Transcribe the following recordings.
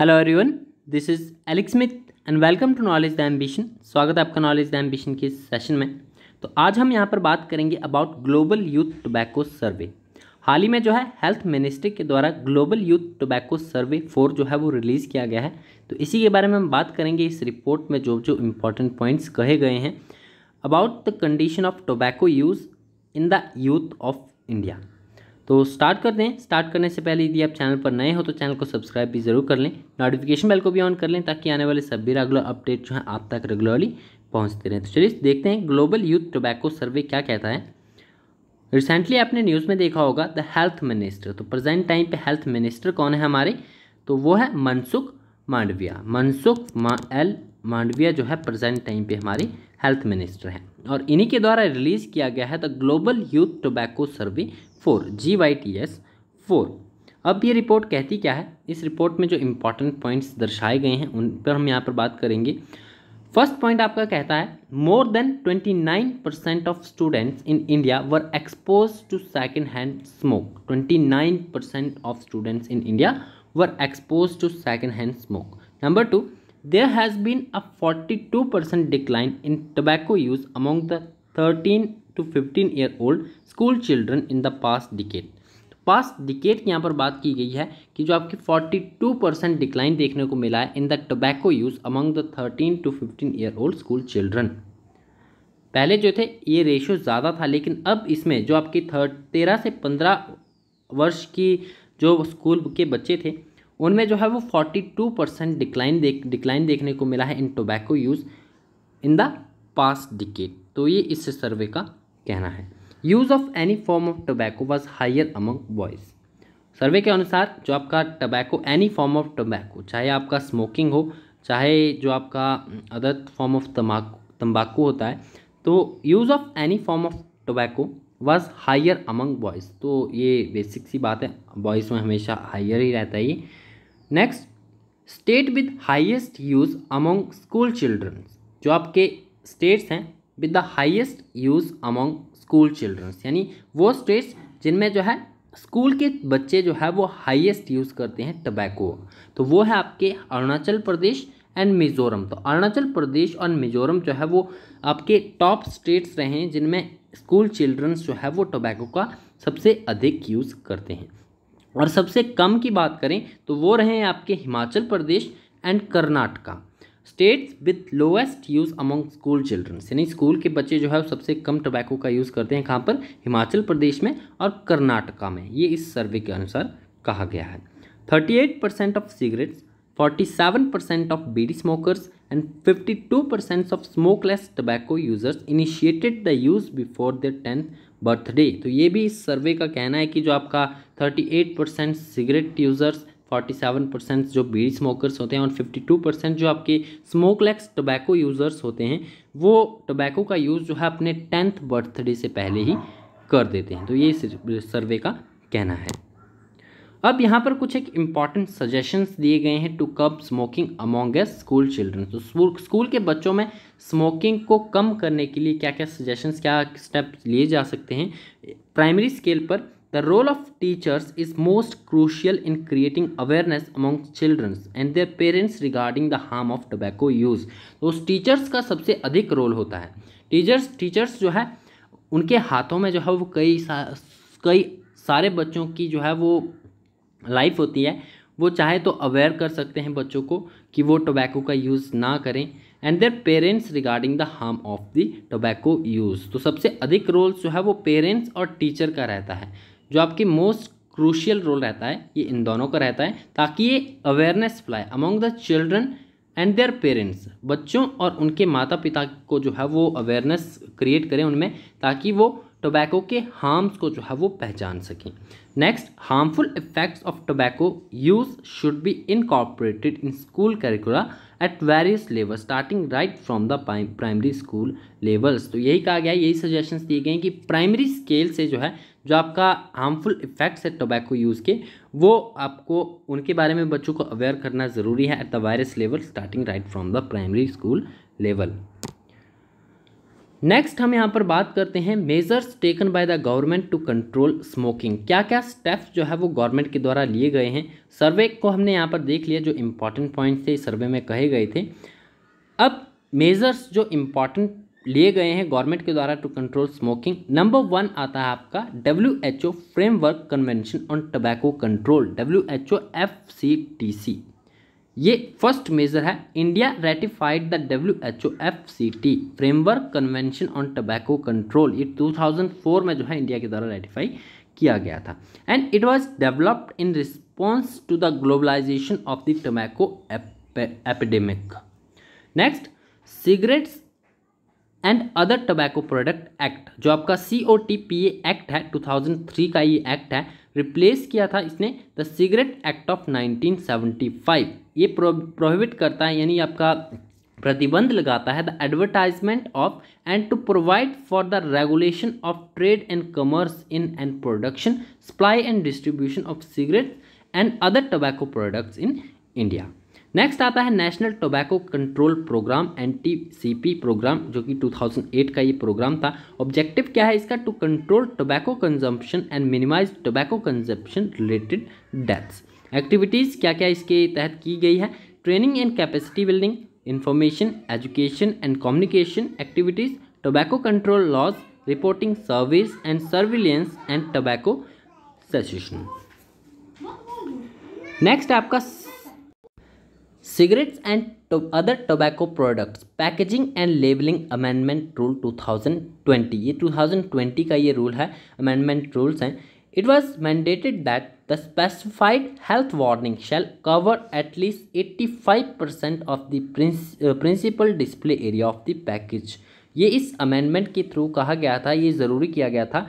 Hello everyone this is Alec Smith and welcome to knowledge the ambition स्वागत है आपका knowledge the ambition के session में तो आज हम यहाँ पर बात करेंगे about global youth tobacco survey हाल ही में जो है हेल्थ मिनिस्ट्री के द्वारा global youth tobacco survey four जो है वो रिलीज़ किया गया है तो इसी के बारे में हम बात करेंगे इस रिपोर्ट में जो जो इम्पोर्टेंट पॉइंट्स कहे गए हैं about the condition of tobacco use in the youth of India तो स्टार्ट कर दें स्टार्ट करने से पहले यदि आप चैनल पर नए हो तो चैनल को सब्सक्राइब भी ज़रूर कर लें नोटिफिकेशन बेल को भी ऑन कर लें ताकि आने वाले सभी रेगुलर अपडेट जो है आप तक रेगुलरली पहुँचते रहें तो चलिए देखते हैं ग्लोबल यूथ टोबैको सर्वे क्या कहता है रिसेंटली आपने न्यूज़ में देखा होगा द हेल्थ मिनिस्टर तो प्रेजेंट टाइम पर हेल्थ मिनिस्टर कौन है हमारे तो वो है मनसुख मांडविया मनसुख मा, एल मांडविया जो है प्रेजेंट टाइम पे हमारी हेल्थ मिनिस्टर हैं और इन्हीं के द्वारा रिलीज़ किया गया है the global youth tobacco survey four G Y T S four अब ये रिपोर्ट कहती क्या है इस रिपोर्ट में जो इंपॉर्टेंट पॉइंट्स दर्शाए गए हैं उन पर हम यहाँ पर बात करेंगे फर्स्ट पॉइंट आपका कहता है more than nine percent of students in India were expose to second hand smoke nine percent of students in India who are exposed to secondhand smoke. Number two, there has been a 42% decline in tobacco use among the 13 to 15 year old school children in the past decade. Past decade की यहाँ पर बात की गई है कि जो आपकी 42 परसेंट डिक्लाइन देखने को मिला है in the tobacco use among the 13 to 15 year old school children पहले जो थे ये रेशियो ज़्यादा था लेकिन अब इसमें जो आपकी थर्ड तेरह से पंद्रह वर्ष की जो स्कूल के बच्चे थे उनमें जो है वो फोर्टी टू परसेंट डिक्लाइन देख डिक्लाइन देखने को मिला है in tobacco use in the past decade तो ये इस सर्वे का कहना है use of any form of tobacco was higher among boys survey के अनुसार जो आपका tobacco any form of tobacco चाहे आपका स्मोकिंग हो चाहे जो आपका अदर फॉर्म ऑफ तम्बाकू तम्बाकू होता है तो use of any form of tobacco was higher among boys तो ये बेसिक सी बात है बॉयज़ में हमेशा हायर ही रहता है ये next state with highest use among school children जो आपके स्टेट्स हैं with the highest use among school childrens यानी वो स्टेट्स जिनमें जो है स्कूल के बच्चे जो है वो हाइएस्ट यूज़ करते हैं टबैको तो वो है आपके अरुणाचल प्रदेश एंड मिज़ोरम तो अरुणाचल प्रदेश और मिज़ोरम जो है वो आपके टॉप स्टेट्स रहे हैं जिनमें स्कूल चिल्ड्रंस जो है वो टोबैको का सबसे अधिक यूज़ करते हैं और सबसे कम की बात करें तो वो रहे हैं आपके Himachal Pradesh and Karnataka states with lowest use among school children यानी स्कूल के बच्चे जो है सबसे कम टोबैको का यूज़ करते हैं कहाँ पर हिमाचल प्रदेश में और कर्नाटका में ये इस सर्वे के अनुसार कहा गया है thirty eight percent of cigarettes 47% of and fifty two 52% of smokeless tobacco users initiated the use before the tenth birthday तो ये भी इस सर्वे का कहना है कि जो आपका 38% सिगरेट यूज़र्स 47% जो बीड़ी स्मोकर्स होते हैं और 52% जो आपके स्मोकलेस टबैको यूज़र्स होते हैं वो टोबैको का यूज़ जो है अपने टेंथ बर्थडे से पहले ही हाँ। कर देते हैं तो ये सर्वे का कहना है अब यहाँ पर कुछ एक इम्पॉर्टेंट सजेशंस दिए गए हैं टू कब स्मोकिंग अमोंग एस स्कूल चिल्ड्रन तो स्कूल के बच्चों में स्मोकिंग को कम करने के लिए क्या क्या सजेशंस क्या स्टेप लिए जा सकते हैं प्राइमरी स्केल पर the role of teachers is most crucial in creating awareness among childrens and their parents regarding the harm of tobacco use तो उस टीचर्स का सबसे अधिक रोल होता है टीचर्स टीचर्स जो है उनके हाथों में जो है वो कई सा, कई सारे बच्चों की जो है वो लाइफ होती है वो चाहे तो अवेयर कर सकते हैं बच्चों को कि वो टोबैको का यूज़ ना करें and their parents regarding the harm of the tobacco use तो सबसे अधिक रोल जो है वो पेरेंट्स और टीचर का रहता है जो आपके मोस्ट क्रूशियल रोल रहता है ये इन दोनों का रहता है ताकि ये awareness fly among the children and their parents बच्चों और उनके माता पिता को जो है वो अवेयरनेस क्रिएट करें उनमें ताकि वो टोबैको के हार्म्स को जो है वो पहचान सकें next harmful effects of tobacco use should be incorporated in school curricula at various level starting right from the primary school levels तो यही कहा गया यही सजेशंस दिए गए कि प्राइमरी स्केल से जो है जो आपका हार्मफुल इफेक्ट्स है टोबैको यूज़ के वो आपको उनके बारे में बच्चों को अवेयर करना ज़रूरी है at the various level starting right from the primary school level next हम यहाँ पर बात करते हैं measures taken by the government to control smoking क्या क्या स्टेप्स जो है वो गवर्नमेंट के द्वारा लिए गए हैं सर्वे को हमने यहाँ पर देख लिया जो इम्पॉर्टेंट पॉइंट थे सर्वे में कहे गए थे अब मेजर्स जो इम्पॉर्टेंट लिए गए हैं गवर्नमेंट के द्वारा to control smoking number one आता है आपका W H O framework convention on tobacco control W H O F C T C ये फर्स्ट मेजर है India ratified the W H O F C T framework convention on tobacco control ये 2004 में जो है India के द्वारा ratify किया गया था and it was developed in response to the globalisation of the tobacco epidemic next cigarettes and other tobacco product act जो आपका C O T P A act है 2003 का ये एक्ट है रिप्लेस किया था इसने द सिगरेट एक्ट ऑफ 1975 ये प्रोहिबिट करता है यानी आपका प्रतिबंध लगाता है the advertisement of and to provide for the regulation of trade and commerce in and production supply and distribution of cigarette and other tobacco products in India next आता है national tobacco control programme N programme जो कि 2008 का ये programme था objective क्या है इसका to control tobacco consumption and minimise tobacco consumption related deaths activities क्या क्या इसके तहत की गई है training and capacity building information education and communication activities tobacco control laws reporting service and surveillance and tobacco cessation next आपका cigarettes and other tobacco products packaging and labelling amendment rule 2020 ये 2020 का ये रूल है amendment rules हैं it was mandated that the specified health warning shall cover at least eighty five percent of the principal display area of the package ये इस amendment के through कहा गया था ये ज़रूरी किया गया था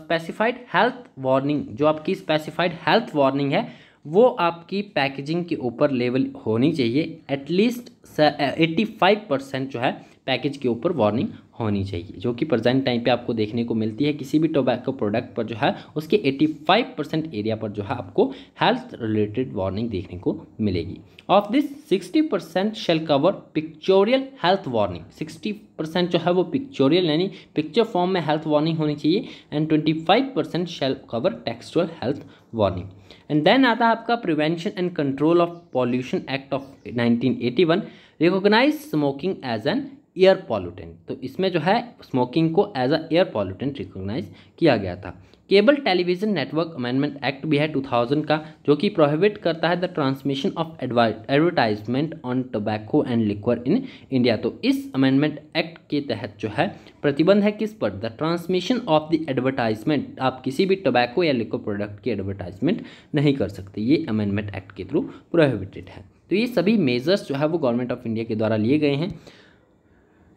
स्पेसिफाइड हेल्थ वार्निंग जो आपकी स्पेसिफाइड हेल्थ वार्निंग है वो आपकी पैकेजिंग के ऊपर लेवल होनी चाहिए एटलीस्ट एट्टी फाइव परसेंट जो है पैकेज के ऊपर वार्निंग होनी चाहिए जो कि प्रेजेंट टाइम पे आपको देखने को मिलती है किसी भी टोबैको प्रोडक्ट पर जो है उसके 85 परसेंट एरिया पर जो है आपको हेल्थ रिलेटेड वार्निंग देखने को मिलेगी of this 60 percent shall cover pictorial health warning 60 percent जो है वो पिक्चोरियल यानी पिक्चर फॉर्म में हेल्थ वार्निंग होनी चाहिए and twenty percent shall cover textual health warning and then आता है आपका prevention and control of pollution act of 1981 recognise smoking as an air pollutant तो इसमें जो है स्मोकिंग को as a air pollutant recognise किया गया था cable television network amendment act भी है 2000 का जो कि प्रोहिबिट करता है the transmission of advertisement on tobacco and liquor in India तो इस अमेंडमेंट एक्ट के तहत जो है प्रतिबंध है किस पर the transmission of the advertisement आप किसी भी टोबैको या लिक्वर प्रोडक्ट की एडवर्टाइजमेंट नहीं कर सकते ये अमेंडमेंट एक्ट के थ्रू प्रोहिबिटेड है तो ये सभी मेजर्स जो है वो गवर्नमेंट ऑफ इंडिया के द्वारा लिए गए हैं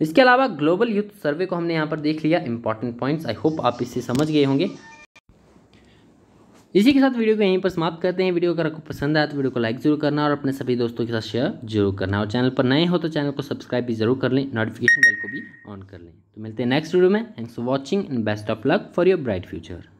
इसके अलावा ग्लोबल यूथ सर्वे को हमने यहाँ पर देख लिया इंपॉर्टेंट पॉइंट्स आई होप आप इससे समझ गए होंगे इसी के साथ वीडियो को यहीं पर समाप्त करते हैं वीडियो अगर आपको पसंद आया तो वीडियो को लाइक जरूर करना और अपने सभी दोस्तों के साथ शेयर जरूर करना और चैनल पर नए हो तो चैनल को सब्सक्राइब भी जरूर कर लें नोटिफिकेशन बेल को भी ऑन कर लें तो मिलते हैं नेक्स्ट वीडियो में thanks for watching and best of luck for your bright future